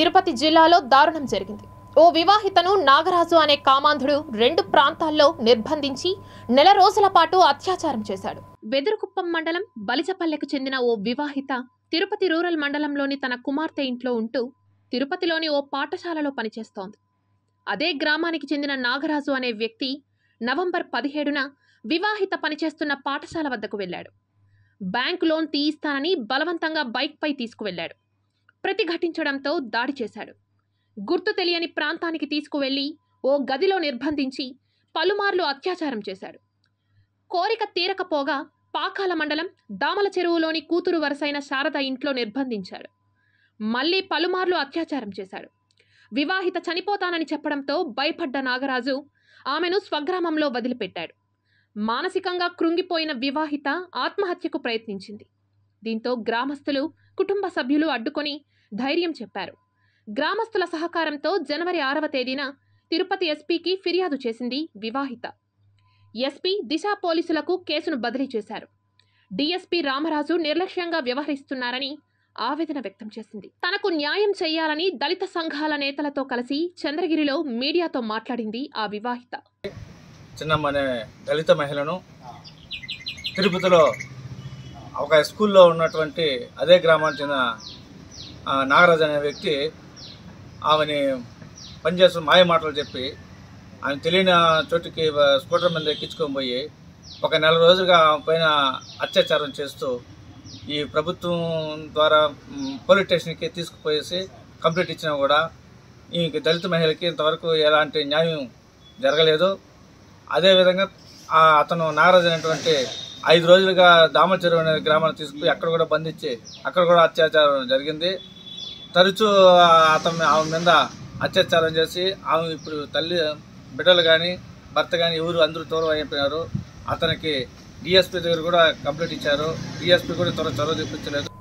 తిరుపతి జిల్లాలో దారుణం జరిగింది ఓ వివాహితను నాగరాజు అనే కామాంధుడు రెండు ప్రాంతాల్లో నిర్బంధించి నెల రోజుల పాటు అత్యాచారం చేశాడు వెదురుకుప్పం మండలం బలిజపల్లెకు చెందిన ఓ వివాహిత తిరుపతి రూరల్ మండలంలోని తన కుమార్తె ఇంట్లో ఉంటూ తిరుపతిలోని ఓ పాఠశాలలో పనిచేస్తోంది అదే గ్రామానికి చెందిన నాగరాజు అనే వ్యక్తి నవంబర్ పదిహేడున వివాహిత పనిచేస్తున్న పాఠశాల వద్దకు వెళ్ళాడు బ్యాంకు లోన్ తీయిస్తానని బలవంతంగా బైక్పై తీసుకువెళ్లాడు ప్రతిఘటించడంతో దాడి చేశాడు గుర్తు తెలియని ప్రాంతానికి తీసుకువెళ్లి ఓ గదిలో నిర్బంధించి పలుమార్లు అత్యాచారం చేశాడు కోరిక తీరకపోగా పాకాల మండలం దామల చెరువులోని కూతురు వరసైన శారద ఇంట్లో నిర్బంధించాడు మళ్ళీ పలుమార్లు అత్యాచారం చేశాడు వివాహిత చనిపోతానని చెప్పడంతో భయపడ్డ నాగరాజు ఆమెను స్వగ్రామంలో వదిలిపెట్టాడు మానసికంగా కృంగిపోయిన వివాహిత ఆత్మహత్యకు ప్రయత్నించింది దీంతో గ్రామస్తులు కుటుంబ సభ్యులు అడ్డుకొని ధైర్యం చెప్పారు గ్రామస్తుల సహకారంతో జనవరి ఆరవ తేదీన తిరుపతి ఎస్పీకి ఫిర్యాదు చేసింది వివాహిత ఎస్పీ దిశ పోలీసులకు కేసును బదిలీ చేశారు డీఎస్పీ రామరాజు నిర్లక్ష్యంగా వ్యవహరిస్తున్నారని ఆవేదన వ్యక్తం చేసింది తనకు న్యాయం చేయాలని దళిత సంఘాల నేతలతో కలిసి చంద్రగిరిలో మీడియాతో మాట్లాడింది ఆ వివాహిత చిన్నమ్మనే దళిత మహిళను తిరుపతిలో ఒక స్కూల్లో ఉన్నటువంటి అదే గ్రామానికి చెందిన నాగరాజు అనే వ్యక్తి ఆమెని పనిచేస్తున్న మాయ మాటలు చెప్పి ఆమె తెలియని చోటుకి స్కూటర్ మీద ఎక్కించుకొని పోయి ఒక నెల రోజులుగా ఆమె పైన అత్యాచారం చేస్తూ ఈ ప్రభుత్వం ద్వారా పోలీస్ స్టేషన్కి తీసుకుపోయేసి కంప్లీట్ ఇచ్చినా కూడా ఈ దళిత మహిళకి ఇంతవరకు ఎలాంటి న్యాయం జరగలేదు అదేవిధంగా అతను నాగరాజు అనేటువంటి ఐదు రోజులుగా దామచెరువు అనే గ్రామాన్ని తీసుకుపోయి అక్కడ కూడా బంధించి అక్కడ కూడా అత్యాచారం జరిగింది తరచూ అతను ఆమె మీద అత్యాచారం చేసి ఆమె ఇప్పుడు తల్లి బిడ్డలు కానీ భర్త కానీ ఎవరు అందరూ దూరం అయిపోయినారు అతనికి డిఎస్పీ దగ్గర కూడా కంప్లీట్ ఇచ్చారు డిఎస్పీ కూడా త్వర చొరవ చూపించలేదు